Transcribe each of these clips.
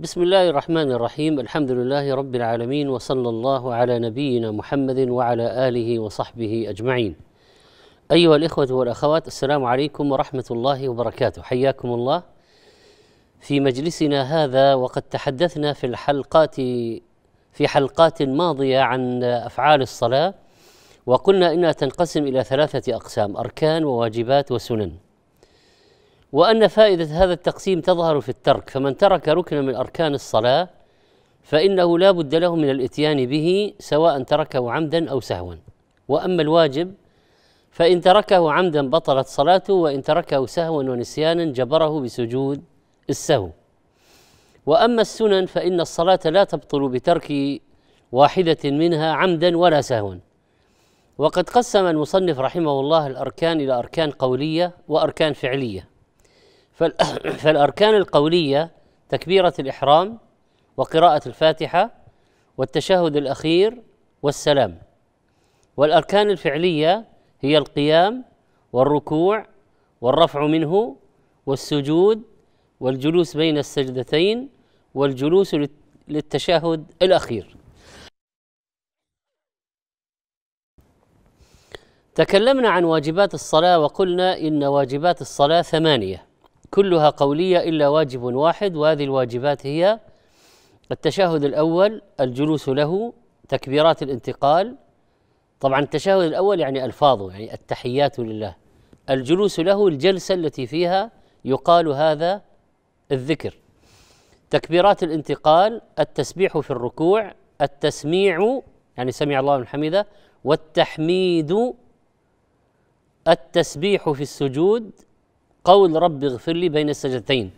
بسم الله الرحمن الرحيم الحمد لله رب العالمين وصلى الله على نبينا محمد وعلى اله وصحبه اجمعين. ايها الاخوه والاخوات السلام عليكم ورحمه الله وبركاته، حياكم الله في مجلسنا هذا وقد تحدثنا في الحلقات في حلقات ماضيه عن افعال الصلاه وقلنا انها تنقسم الى ثلاثه اقسام اركان وواجبات وسنن. وأن فائدة هذا التقسيم تظهر في الترك فمن ترك ركنا من أركان الصلاة فإنه لا بد له من الإتيان به سواء تركه عمدا أو سهوا وأما الواجب فإن تركه عمدا بطلت صلاته وإن تركه سهوا ونسيانا جبره بسجود السهو وأما السنن فإن الصلاة لا تبطل بترك واحدة منها عمدا ولا سهوا وقد قسم المصنف رحمه الله الأركان إلى أركان قولية وأركان فعلية فالأركان القولية تكبيرة الإحرام وقراءة الفاتحة والتشهد الأخير والسلام والأركان الفعلية هي القيام والركوع والرفع منه والسجود والجلوس بين السجدتين والجلوس للتشهد الأخير تكلمنا عن واجبات الصلاة وقلنا إن واجبات الصلاة ثمانية كلها قولية إلا واجب واحد وهذه الواجبات هي التشهد الأول الجلوس له تكبيرات الانتقال طبعا التشهد الأول يعني ألفاظه يعني التحيات لله الجلوس له الجلسة التي فيها يقال هذا الذكر تكبيرات الانتقال التسبيح في الركوع التسميع يعني سمع الله من حمده والتحميد التسبيح في السجود قول رب اغفر لي بين السجدتين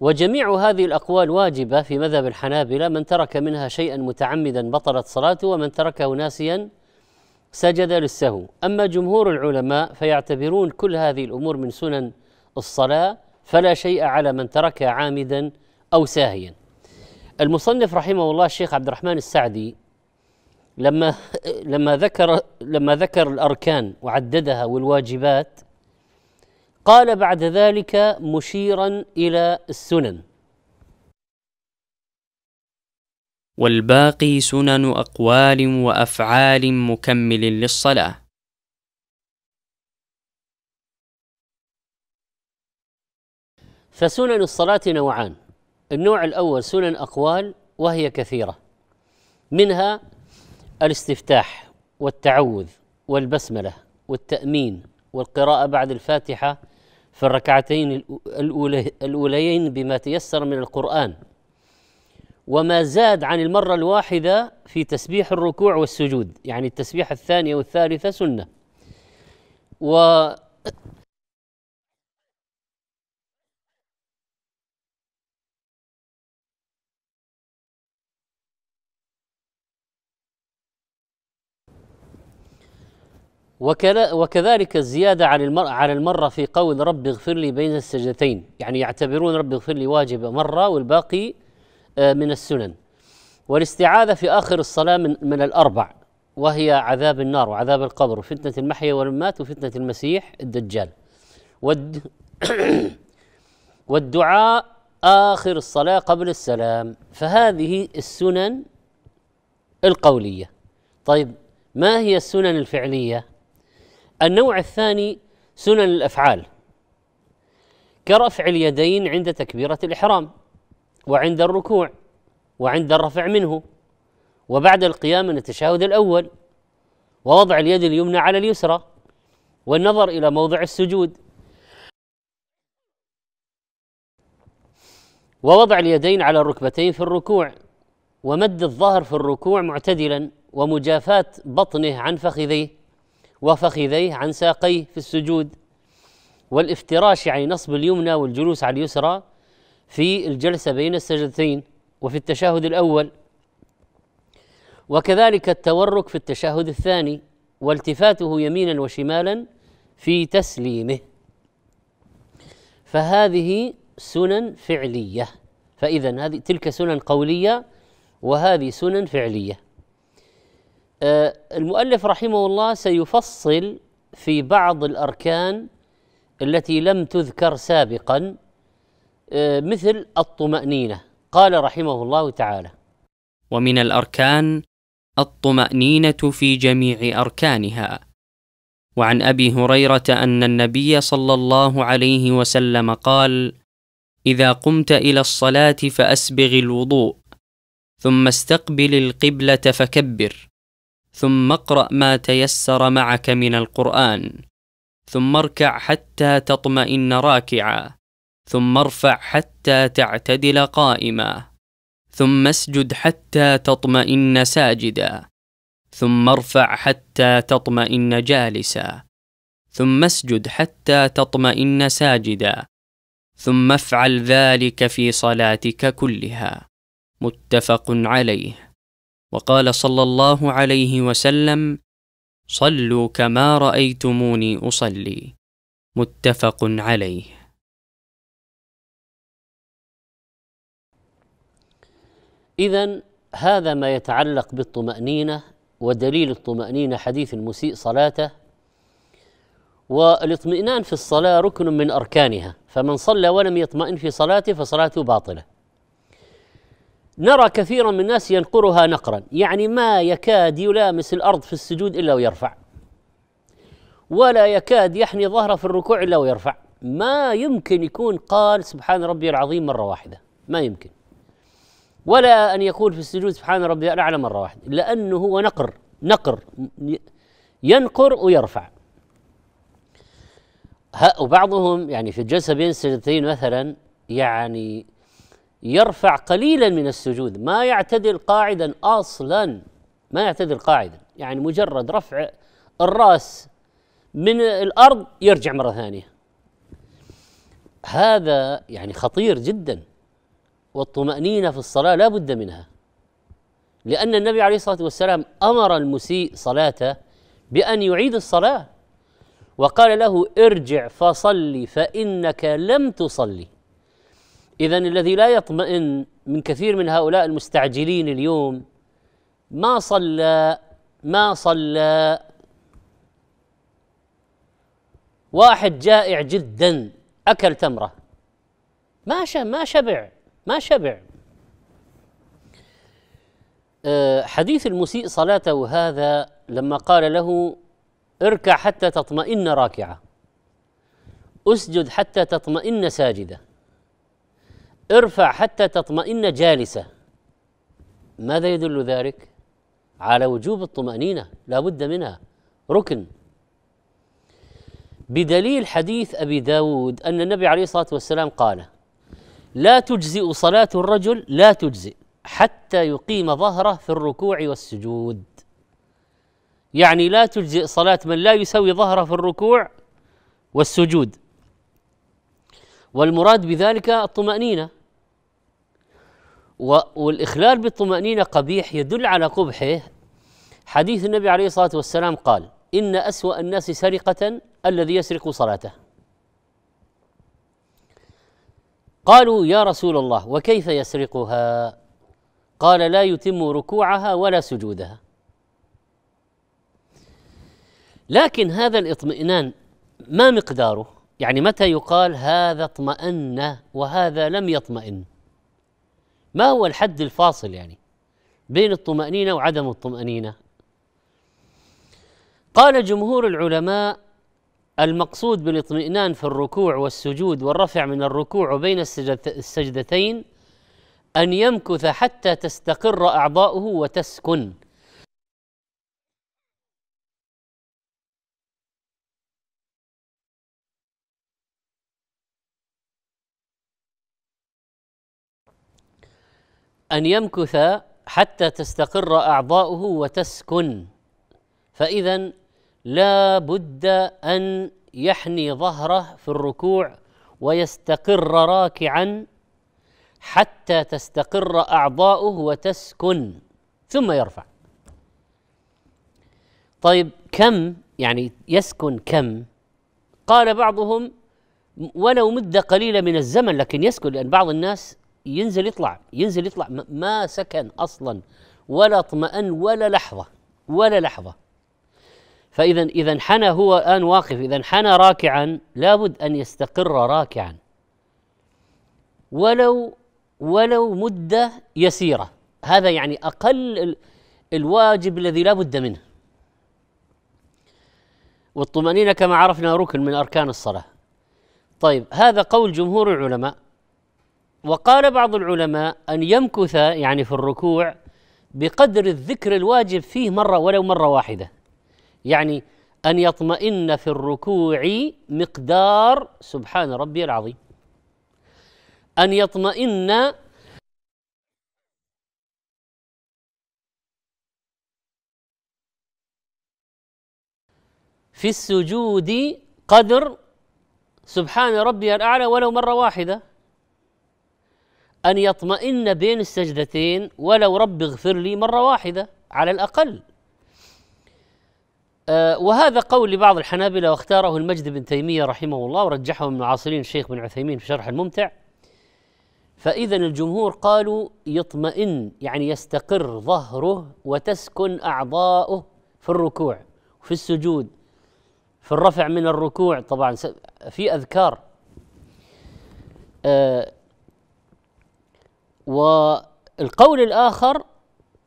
وجميع هذه الأقوال واجبة في مذهب الحنابلة من ترك منها شيئا متعمدا بطلت صلاته ومن تركه ناسيا سجد للسهو أما جمهور العلماء فيعتبرون كل هذه الأمور من سنن الصلاة فلا شيء على من تركها عامدا أو ساهيا المصنف رحمه الله الشيخ عبد الرحمن السعدي لما لما ذكر لما ذكر الاركان وعددها والواجبات قال بعد ذلك مشيرا الى السنن والباقي سنن اقوال وافعال مكمل للصلاه فسنن الصلاه نوعان النوع الاول سنن اقوال وهي كثيره منها الاستفتاح والتعوذ والبسمله والتامين والقراءه بعد الفاتحه في الركعتين الاوليين بما تيسر من القران وما زاد عن المره الواحده في تسبيح الركوع والسجود يعني التسبيح الثانيه والثالثه سنه و وكذلك الزيادة عن المر على المرة في قول رب اغفر لي بين السجدتين يعني يعتبرون رب اغفر لي واجب مرة والباقي آه، من السنن والاستعاذة في آخر الصلاة من, من الأربع وهي عذاب النار وعذاب القبر وفتنة المحيا والممات وفتنة المسيح الدجال والد والدعاء آخر الصلاة قبل السلام فهذه السنن القولية طيب ما هي السنن الفعلية النوع الثاني سنن الافعال كرفع اليدين عند تكبيره الاحرام وعند الركوع وعند الرفع منه وبعد القيام من التشهد الاول ووضع اليد اليمنى على اليسرى والنظر الى موضع السجود ووضع اليدين على الركبتين في الركوع ومد الظهر في الركوع معتدلا ومجافاه بطنه عن فخذيه وفخذيه عن ساقيه في السجود والافتراش يعني نصب اليمنى والجلوس على اليسرى في الجلسه بين السجدتين وفي التشهد الاول وكذلك التورك في التشهد الثاني والتفاته يمينا وشمالا في تسليمه فهذه سنن فعليه فاذا هذه تلك سنن قوليه وهذه سنن فعليه آه، المؤلف رحمه الله سيفصل في بعض الاركان التي لم تذكر سابقا آه، مثل الطمأنينة قال رحمه الله تعالى ومن الأركان الطمأنينة في جميع أركانها وعن أبي هريرة أن النبي صلى الله عليه وسلم قال إذا قمت إلى الصلاة فأسبغ الوضوء ثم استقبل القبلة فكبر ثم اقرأ ما تيسر معك من القرآن، ثم اركع حتى تطمئن راكعا، ثم ارفع حتى تعتدل قائما، ثم اسجد حتى تطمئن ساجدا، ثم ارفع حتى تطمئن جالسا، ثم اسجد حتى تطمئن ساجدا، ثم افعل ذلك في صلاتك كلها. متفق عليه وقال صلى الله عليه وسلم صلوا كما رايتموني اصلي متفق عليه اذا هذا ما يتعلق بالطمانينه ودليل الطمانينه حديث المسيء صلاته والاطمئنان في الصلاه ركن من اركانها فمن صلى ولم يطمئن في صلاته فصلاته باطله نرى كثيرا من الناس ينقرها نقرا يعني ما يكاد يلامس الارض في السجود الا ويرفع ولا يكاد يحني ظهره في الركوع الا ويرفع ما يمكن يكون قال سبحان ربي العظيم مره واحده ما يمكن ولا ان يقول في السجود سبحان ربي الاعلى مره واحده لانه هو نقر نقر ينقر ويرفع وبعضهم يعني في الجلسه بين السجدتين مثلا يعني يرفع قليلا من السجود ما يعتدل قاعدا اصلا ما يعتدل قاعدا يعني مجرد رفع الراس من الارض يرجع مره ثانيه هذا يعني خطير جدا والطمأنينة في الصلاة لا بد منها لأن النبي عليه الصلاة والسلام أمر المسيء صلاته بأن يعيد الصلاة وقال له ارجع فصلي فإنك لم تصلي اذا الذي لا يطمئن من كثير من هؤلاء المستعجلين اليوم ما صلى ما صلى واحد جائع جدا اكل تمره ما ما شبع ما شبع آه، حديث المسيء صلاته هذا لما قال له اركع حتى تطمئن راكعه اسجد حتى تطمئن ساجده ارفع حتى تطمئن جالسة ماذا يدل ذلك؟ على وجوب الطمأنينة لا بد منها ركن بدليل حديث أبي داود أن النبي عليه الصلاة والسلام قال لا تجزئ صلاة الرجل لا تجزئ حتى يقيم ظهره في الركوع والسجود يعني لا تجزئ صلاة من لا يسوي ظهره في الركوع والسجود والمراد بذلك الطمأنينة والإخلال بالطمأنينة قبيح يدل على قبحه حديث النبي عليه الصلاة والسلام قال إن أسوأ الناس سرقة الذي يسرق صلاته قالوا يا رسول الله وكيف يسرقها قال لا يتم ركوعها ولا سجودها لكن هذا الاطمئنان ما مقداره يعني متى يقال هذا اطمأن وهذا لم يطمئن ما هو الحد الفاصل يعني بين الطمأنينة وعدم الطمأنينة قال جمهور العلماء المقصود بالاطمئنان في الركوع والسجود والرفع من الركوع بين السجدتين أن يمكث حتى تستقر أعضاؤه وتسكن ان يمكث حتى تستقر اعضاؤه وتسكن فاذا لا بد ان يحني ظهره في الركوع ويستقر راكعا حتى تستقر اعضاؤه وتسكن ثم يرفع طيب كم يعني يسكن كم قال بعضهم ولو مده قليله من الزمن لكن يسكن لان بعض الناس ينزل يطلع ينزل يطلع ما سكن اصلا ولا اطمأن ولا لحظه ولا لحظه فاذا اذا انحنى هو الان واقف اذا انحنى راكعا لابد ان يستقر راكعا ولو ولو مده يسيره هذا يعني اقل الواجب الذي لا بد منه والطمأنينة كما عرفنا ركن من أركان الصلاة طيب هذا قول جمهور العلماء وقال بعض العلماء أن يمكث يعني في الركوع بقدر الذكر الواجب فيه مرة ولو مرة واحدة يعني أن يطمئن في الركوع مقدار سبحان ربي العظيم أن يطمئن في السجود قدر سبحان ربي الأعلى ولو مرة واحدة أن يطمئن بين السجدتين ولو رب اغفر لي مرة واحدة على الأقل آه، وهذا قول لبعض الحنابلة واختاره المجد بن تيمية رحمه الله ورجحه من معاصرين الشيخ بن عثيمين في شرح الممتع فإذا الجمهور قالوا يطمئن يعني يستقر ظهره وتسكن أعضاؤه في الركوع في السجود في الرفع من الركوع طبعا في أذكار آه، والقول الآخر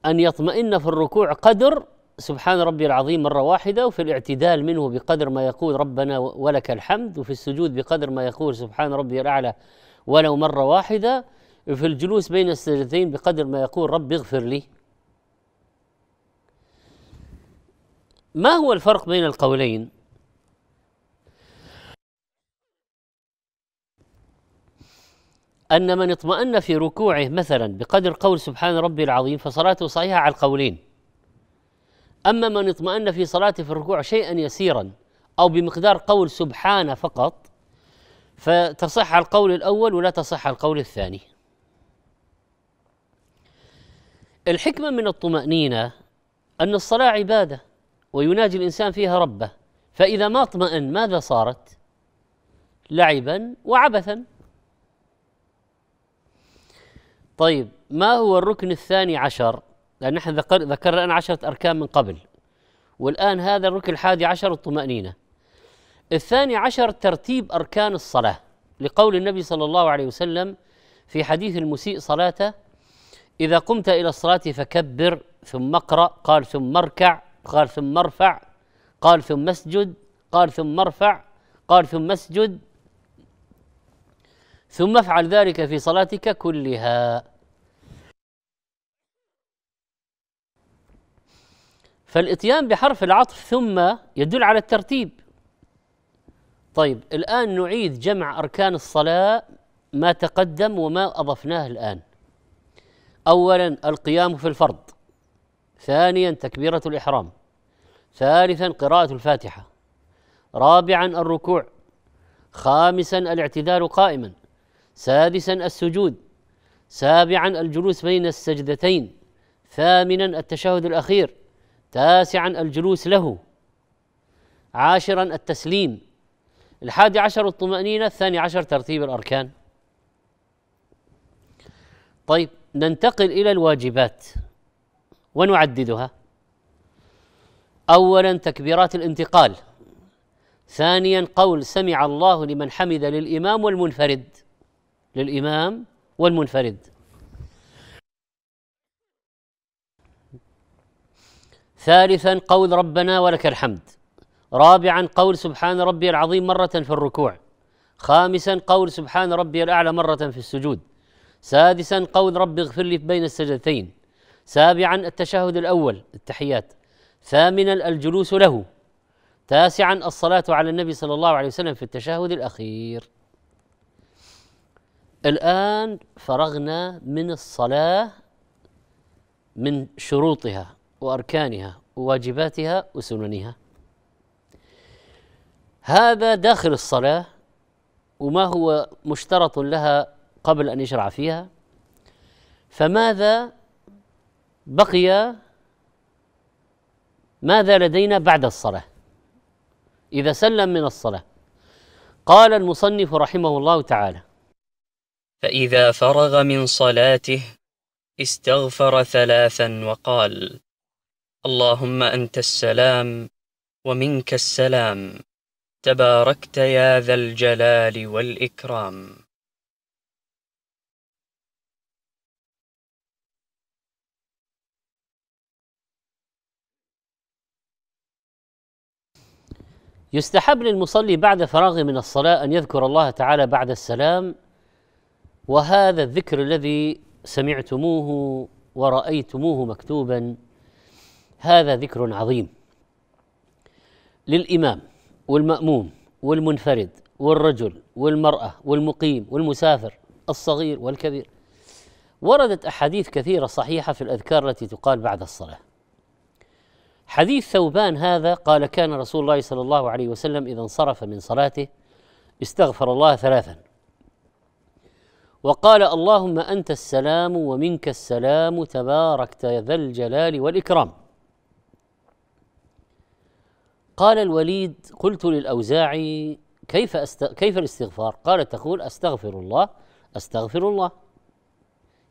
أن يطمئن في الركوع قدر سبحان ربي العظيم مرة واحدة وفي الاعتدال منه بقدر ما يقول ربنا ولك الحمد وفي السجود بقدر ما يقول سبحان ربي الأعلى ولو مرة واحدة وفي الجلوس بين السجدتين بقدر ما يقول رب اغفر لي ما هو الفرق بين القولين أن من اطمأن في ركوعه مثلا بقدر قول سبحان ربي العظيم فصلاته صحيحة على القولين أما من اطمأن في صلاته في الركوع شيئا يسيرا أو بمقدار قول سبحان فقط فتصح القول الأول ولا تصح القول الثاني الحكمة من الطمأنينة أن الصلاة عبادة ويناجي الإنسان فيها ربه فإذا ما اطمأن ماذا صارت؟ لعبا وعبثا طيب ما هو الركن الثاني عشر؟ لأن نحن ذكر ذكرنا الآن عشرة أركان من قبل والآن هذا الركن الحادي عشر الطمأنينة الثاني عشر ترتيب أركان الصلاة لقول النبي صلى الله عليه وسلم في حديث المسيء صلاته إذا قمت إلى الصلاة فكبر ثم اقرأ قال ثم اركع قال ثم ارفع قال ثم اسجد قال ثم ارفع قال ثم اسجد ثم افعل ذلك في صلاتك كلها فالاتيان بحرف العطف ثم يدل على الترتيب طيب الان نعيد جمع اركان الصلاه ما تقدم وما اضفناه الان اولا القيام في الفرض ثانيا تكبيره الاحرام ثالثا قراءه الفاتحه رابعا الركوع خامسا الاعتدال قائما سادسا السجود سابعا الجلوس بين السجدتين ثامنا التشهد الاخير تاسعا الجلوس له عاشرا التسليم الحادي عشر الطمأنينة الثاني عشر ترتيب الأركان طيب ننتقل إلى الواجبات ونعددها أولا تكبيرات الانتقال ثانيا قول سمع الله لمن حمد للإمام والمنفرد للإمام والمنفرد ثالثا قول ربنا ولك الحمد رابعا قول سبحان ربي العظيم مرة في الركوع خامسا قول سبحان ربي الأعلى مرة في السجود سادسا قول ربي اغفر لي بين السجدتين سابعا التشهد الأول التحيات ثامنا الجلوس له تاسعا الصلاة على النبي صلى الله عليه وسلم في التشهد الأخير الآن فرغنا من الصلاة من شروطها وأركانها وواجباتها وسننها هذا داخل الصلاة وما هو مشترط لها قبل أن يشرع فيها فماذا بقي ماذا لدينا بعد الصلاة إذا سلم من الصلاة قال المصنف رحمه الله تعالى فإذا فرغ من صلاته استغفر ثلاثا وقال اللهم أنت السلام ومنك السلام تباركت يا ذا الجلال والإكرام يستحب للمصلي بعد فراغه من الصلاة أن يذكر الله تعالى بعد السلام وهذا الذكر الذي سمعتموه ورأيتموه مكتوبا هذا ذكر عظيم للإمام والمأموم والمنفرد والرجل والمرأة والمقيم والمسافر الصغير والكبير وردت أحاديث كثيرة صحيحة في الأذكار التي تقال بعد الصلاة حديث ثوبان هذا قال كان رسول الله صلى الله عليه وسلم إذا انصرف من صلاته استغفر الله ثلاثا وقال اللهم انت السلام ومنك السلام تباركت ذا الجلال والاكرام قال الوليد قلت للاوزاعي كيف أست... كيف الاستغفار قال تقول استغفر الله استغفر الله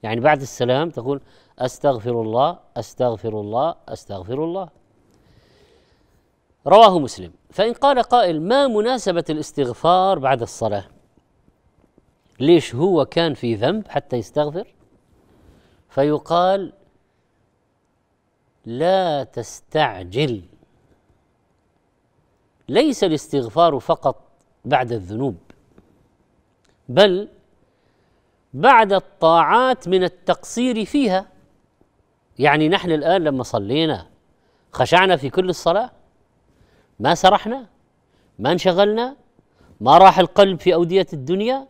يعني بعد السلام تقول استغفر الله استغفر الله استغفر الله رواه مسلم فان قال قائل ما مناسبه الاستغفار بعد الصلاه ليش هو كان في ذنب حتى يستغفر فيقال لا تستعجل ليس الاستغفار فقط بعد الذنوب بل بعد الطاعات من التقصير فيها يعني نحن الان لما صلينا خشعنا في كل الصلاه ما سرحنا ما انشغلنا ما راح القلب في اوديه الدنيا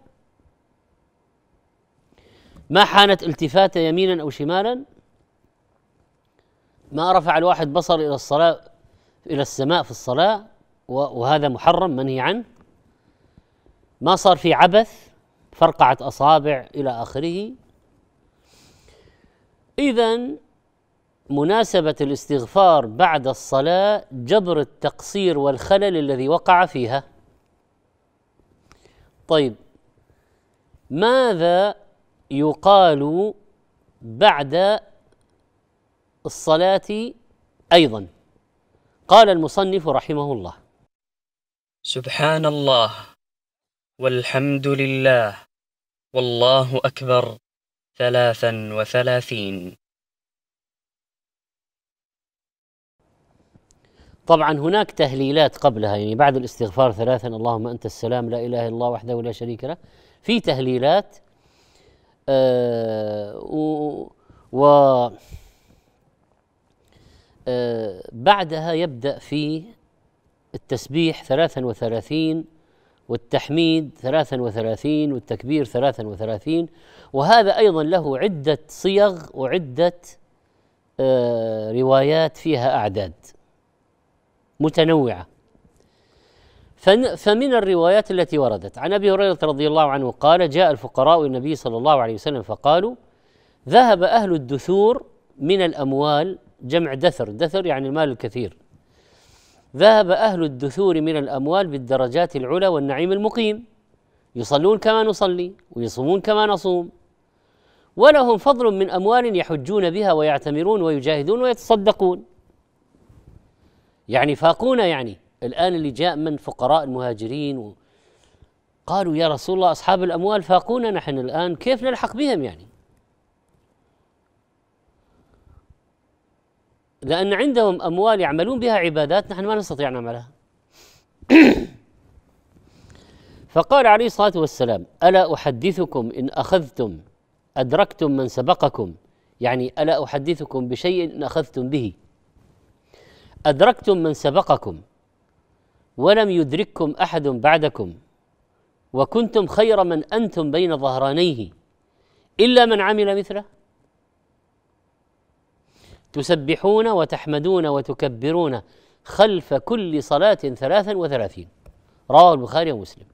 ما حانت التفاته يمينا او شمالا ما رفع الواحد بصر الى الصلاه الى السماء في الصلاه وهذا محرم منهي عنه ما صار في عبث فرقعت اصابع الى اخره اذا مناسبه الاستغفار بعد الصلاه جبر التقصير والخلل الذي وقع فيها طيب ماذا يقال بعد الصلاة أيضا قال المصنف رحمه الله سبحان الله والحمد لله والله أكبر ثلاثا وثلاثين طبعا هناك تهليلات قبلها يعني بعد الاستغفار ثلاثا اللهم أنت السلام لا إله إلا الله وحده لا شريك له في تهليلات آه، و آه، بعدها يبدأ في التسبيح 33 والتحميد 33 والتكبير 33 وهذا أيضا له عدة صيغ وعدة آه، روايات فيها أعداد متنوعة فمن الروايات التي وردت عن ابي هريره رضي الله عنه قال جاء الفقراء النبي صلى الله عليه وسلم فقالوا ذهب اهل الدثور من الاموال جمع دثر، دثر يعني المال الكثير. ذهب اهل الدثور من الاموال بالدرجات العلى والنعيم المقيم. يصلون كما نصلي ويصومون كما نصوم. ولهم فضل من اموال يحجون بها ويعتمرون ويجاهدون ويتصدقون. يعني فاقون يعني الآن اللي جاء من فقراء المهاجرين و... قالوا يا رسول الله أصحاب الأموال فاقونا نحن الآن كيف نلحق بهم يعني لأن عندهم أموال يعملون بها عبادات نحن ما نستطيع نعملها فقال عليه الصلاة والسلام ألا أحدثكم إن أخذتم أدركتم من سبقكم يعني ألا أحدثكم بشيء إن أخذتم به أدركتم من سبقكم ولم يدرككم احد بعدكم وكنتم خير من انتم بين ظهرانيه الا من عمل مثله تسبحون وتحمدون وتكبرون خلف كل صلاه ثلاثا وثلاثين رواه البخاري ومسلم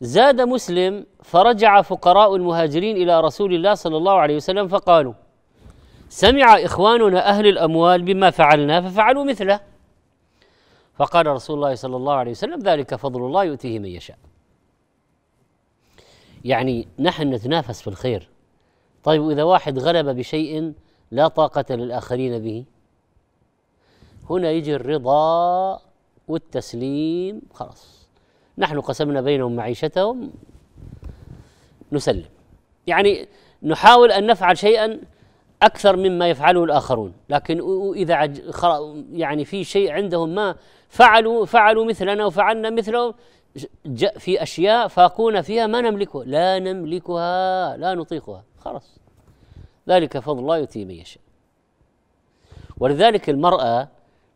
زاد مسلم فرجع فقراء المهاجرين الى رسول الله صلى الله عليه وسلم فقالوا سمع اخواننا اهل الاموال بما فعلنا ففعلوا مثله فقال رسول الله صلى الله عليه وسلم ذلك فضل الله يؤتيه من يشاء يعني نحن نتنافس في الخير طيب وإذا واحد غلب بشيء لا طاقة للآخرين به هنا يجي الرضا والتسليم خلاص نحن قسمنا بينهم معيشتهم نسلم يعني نحاول أن نفعل شيئا أكثر مما يفعله الآخرون لكن إذا يعني في شيء عندهم ما فعلوا فعلوا مثلنا وفعلنا مثلهم في أشياء فاقونا فيها ما نملكها لا نملكها لا نطيقها خلاص ذلك فضل الله يؤتيه من يشاء ولذلك المرأة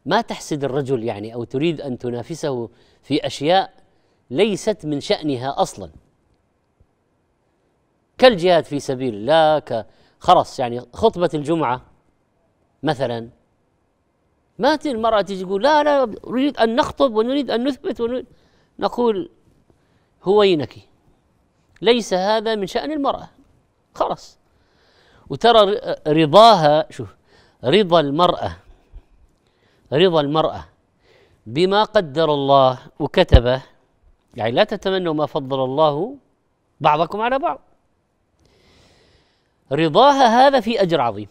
ما تحسد الرجل يعني أو تريد أن تنافسه في أشياء ليست من شأنها أصلا كالجهاد في سبيل الله خلاص يعني خطبة الجمعة مثلا ما المرأة تيجي تقول لا لا نريد أن نخطب ونريد أن نثبت ونريد نقول هوينك ليس هذا من شأن المرأة خلاص وترى رضاها شوف رضا المرأة رضا المرأة بما قدر الله وكتبه يعني لا تتمنوا ما فضل الله بعضكم على بعض رضاها هذا في أجر عظيم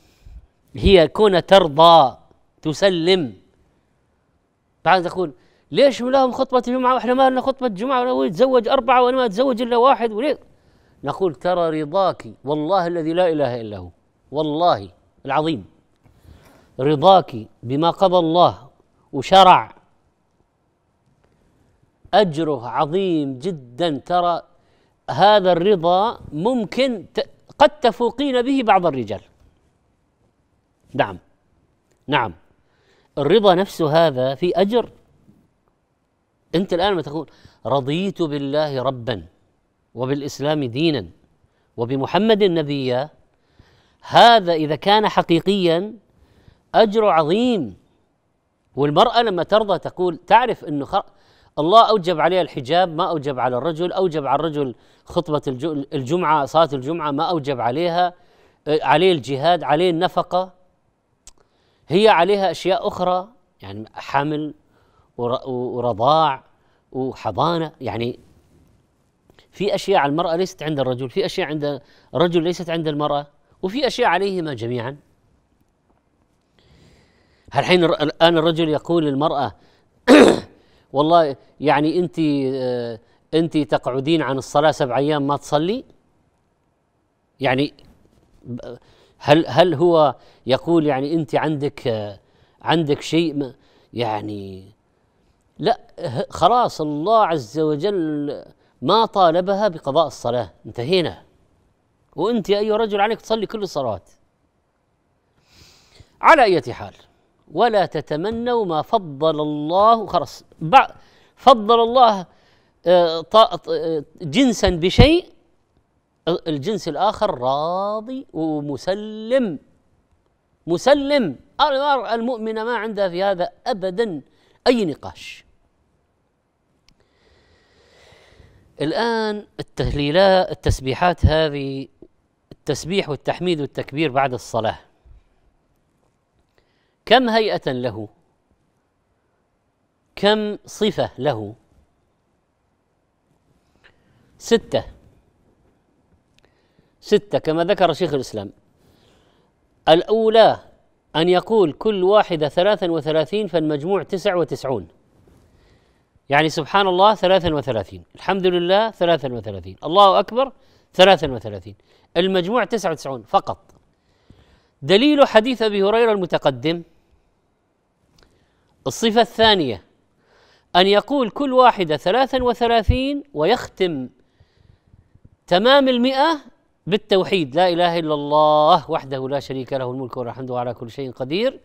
هي كون ترضى تسلم بعد تقول ليش لهم خطبة الجمعة واحنا ما لنا خطبة الجمعة ولا يتزوج أربعة وأنا ما أتزوج إلا واحد وليه نقول ترى رضاك والله الذي لا إله إلا هو والله العظيم رضاك بما قضى الله وشرع أجره عظيم جدا ترى هذا الرضا ممكن قد تفوقين به بعض الرجال نعم نعم الرضا نفسه هذا في أجر أنت الآن ما تقول رضيت بالله ربا وبالإسلام دينا وبمحمد نبيا هذا إذا كان حقيقيا أجر عظيم والمرأة لما ترضى تقول تعرف أنه الله أوجب عليها الحجاب ما أوجب على الرجل أوجب على الرجل خطبة الجمعة صلاة الجمعة ما أوجب عليها آه، عليه الجهاد عليه النفقة هي عليها أشياء أخرى يعني حمل ورضاع وحضانة يعني في أشياء على المرأة ليست عند الرجل في أشياء عند الرجل ليست عند المرأة وفي أشياء عليهما جميعا هالحين الآن الرجل يقول للمرأة والله يعني انت آه، انت تقعدين عن الصلاه سبع ايام ما تصلي يعني هل هل هو يقول يعني انت عندك آه، عندك شيء يعني لا خلاص الله عز وجل ما طالبها بقضاء الصلاه انتهينا وانت يا ايها الرجل عليك تصلي كل الصلوات على اية حال ولا تتمنوا ما فضل الله خلاص فضل الله آه، آه، جنسا بشيء الجنس الآخر راضي ومسلم مسلم المؤمنة ما عندها في هذا أبدا أي نقاش الآن التهليلات التسبيحات هذه التسبيح والتحميد والتكبير بعد الصلاة كم هيئة له كم صفة له ستة ستة كما ذكر شيخ الإسلام الأولى أن يقول كل واحدة ثلاثا وثلاثين فالمجموع تسع وتسعون يعني سبحان الله ثلاثا وثلاثين الحمد لله ثلاثا وثلاثين الله أكبر ثلاثا وثلاثين المجموع تسعة وتسعون فقط دليل حديث أبي هريرة المتقدم الصفة الثانية أن يقول كل واحدة ثلاثا وثلاثين ويختم تمام المئة بالتوحيد لا إله إلا الله وحده لا شريك له الملك والحمد على كل شيء قدير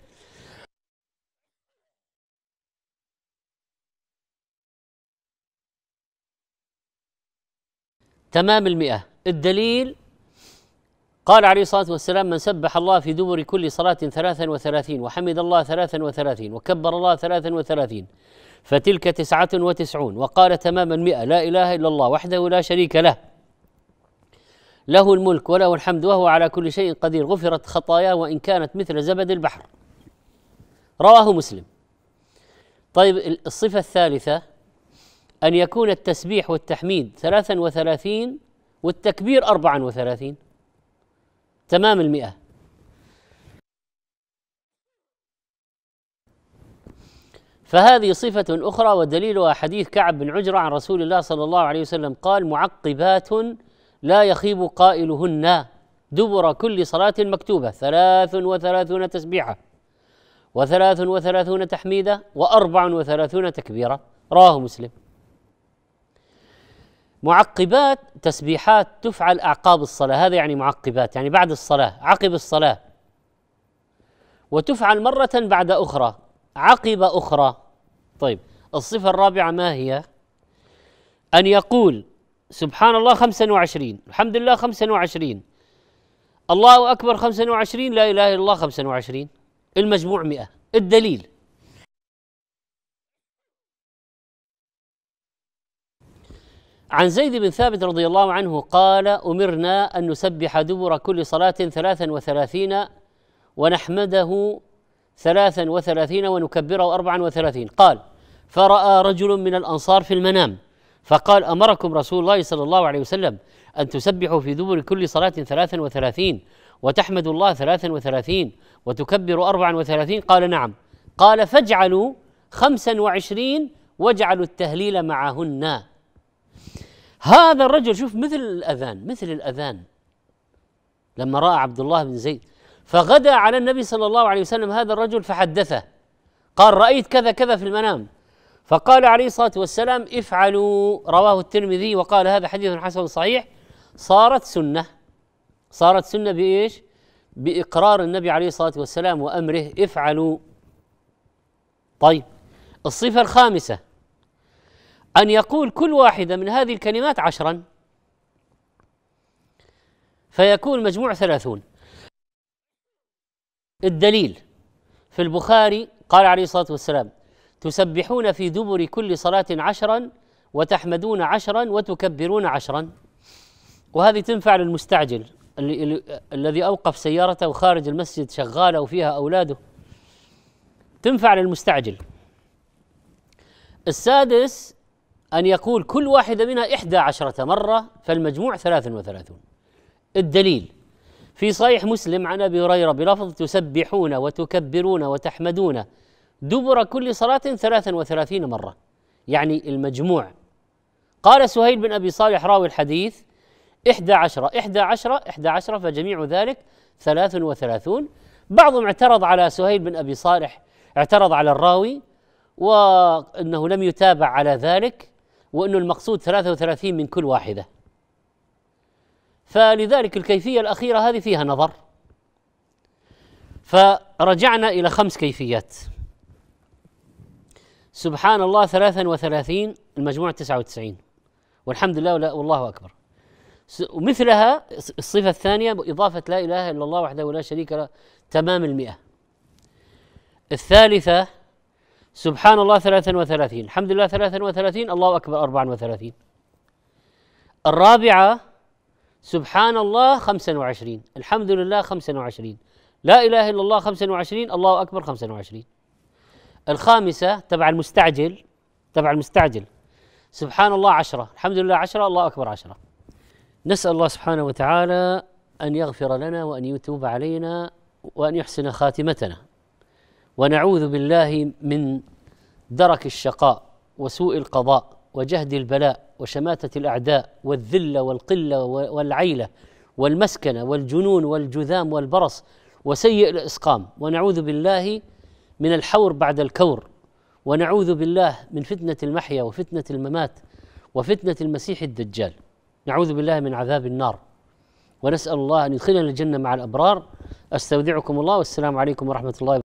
تمام المئة الدليل قال عليه الصلاة والسلام من سبح الله في دبر كل صلاة ثلاثا وثلاثين وحمد الله ثلاثا وثلاثين وكبر الله ثلاثا وثلاثين فتلك تسعة وتسعون وقال تماما مئة لا إله إلا الله وحده لا شريك له له الملك وله الحمد وهو على كل شيء قدير غفرت خطاياه وإن كانت مثل زبد البحر رواه مسلم طيب الصفة الثالثة أن يكون التسبيح والتحميد ثلاثا وثلاثين والتكبير أربعا وثلاثين تمام المئة فهذه صفة أخرى ودليلها حديث كعب بن عجرة عن رسول الله صلى الله عليه وسلم قال معقبات لا يخيب قائلهن دبر كل صلاة مكتوبة ثلاث وثلاثون تسبيحة وثلاث وثلاثون تحميدة وأربع وثلاثون تكبيرة رواه مسلم معقبات تسبيحات تفعل اعقاب الصلاه هذا يعني معقبات يعني بعد الصلاه عقب الصلاه وتفعل مره بعد اخرى عقب اخرى طيب الصفه الرابعه ما هي ان يقول سبحان الله 25 الحمد لله 25 الله أكبر 25 لا إله إلا الله 25 المجموع 100 الدليل عن زيد بن ثابت رضي الله عنه قال أمرنا أن نسبح دبر كل صلاة ثلاثا وثلاثين ونحمده ثلاثا وثلاثين ونكبره أربعا وثلاثين قال فرأى رجل من الأنصار في المنام فقال أمركم رسول الله صلى الله عليه وسلم أن تسبحوا في دبر كل صلاة ثلاثا وثلاثين وتحمدوا الله ثلاثا وثلاثين وتكبروا أربعا وثلاثين قال نعم قال فاجعلوا خمسا وعشرين واجعلوا التهليل معهن هذا الرجل شوف مثل الأذان مثل الأذان لما رأى عبد الله بن زيد فغدا على النبي صلى الله عليه وسلم هذا الرجل فحدثه قال رأيت كذا كذا في المنام فقال عليه الصلاة والسلام افعلوا رواه الترمذي وقال هذا حديث حسن صحيح صارت سنة صارت سنة بإيش؟ بإقرار النبي عليه الصلاة والسلام وأمره افعلوا طيب الصفة الخامسة أن يقول كل واحدة من هذه الكلمات عشرا فيكون مجموع ثلاثون الدليل في البخاري قال عليه الصلاة والسلام تسبحون في دبر كل صلاة عشرا وتحمدون عشرا وتكبرون عشرا وهذه تنفع للمستعجل الذي أوقف سيارته خارج المسجد شغاله وفيها أولاده تنفع للمستعجل السادس أن يقول كل واحدة منها إحدى عشرة مرة فالمجموع ثلاث وثلاثون الدليل في صحيح مسلم عن أبي هريرة بلفظ تسبحون وتكبرون وتحمدون دبر كل صلاة ثلاثا وثلاثين مرة يعني المجموع قال سهيل بن أبي صالح راوي الحديث إحدى عشرة إحدى عشرة إحدى عشرة فجميع ذلك ثلاث وثلاثون بعضهم اعترض على سهيل بن أبي صالح اعترض على الراوي وأنه لم يتابع على ذلك وأنه المقصود 33 من كل واحدة فلذلك الكيفية الأخيرة هذه فيها نظر فرجعنا إلى خمس كيفيات سبحان الله 33 المجموع 99 والحمد لله والله أكبر ومثلها الصفة الثانية إضافة لا إله إلا الله وحده لا شريك له تمام المئة الثالثة سبحان الله ثلاثا وثلاثين الحمد لله ثلاثا وثلاثين الله أكبر أربعا وثلاثين الرابعة سبحان الله خمسا وعشرين الحمد لله خمسا وعشرين لا إله إلا الله خمسا وعشرين الله أكبر خمسا وعشرين الخامسة تبع المستعجل تبع المستعجل سبحان الله عشرة الحمد لله عشرة الله أكبر عشرة نسأل الله سبحانه وتعالى أن يغفر لنا وأن يتوب علينا وأن يحسن خاتمتنا ونعوذ بالله من درك الشقاء وسوء القضاء وجهد البلاء وشماتة الأعداء والذلة والقلة والعيلة والمسكنة والجنون والجذام والبرص وسيء الإسقام ونعوذ بالله من الحور بعد الكور ونعوذ بالله من فتنة المحيا وفتنة الممات وفتنة المسيح الدجال نعوذ بالله من عذاب النار ونسأل الله أن يدخلنا الجنة مع الأبرار أستودعكم الله والسلام عليكم ورحمة الله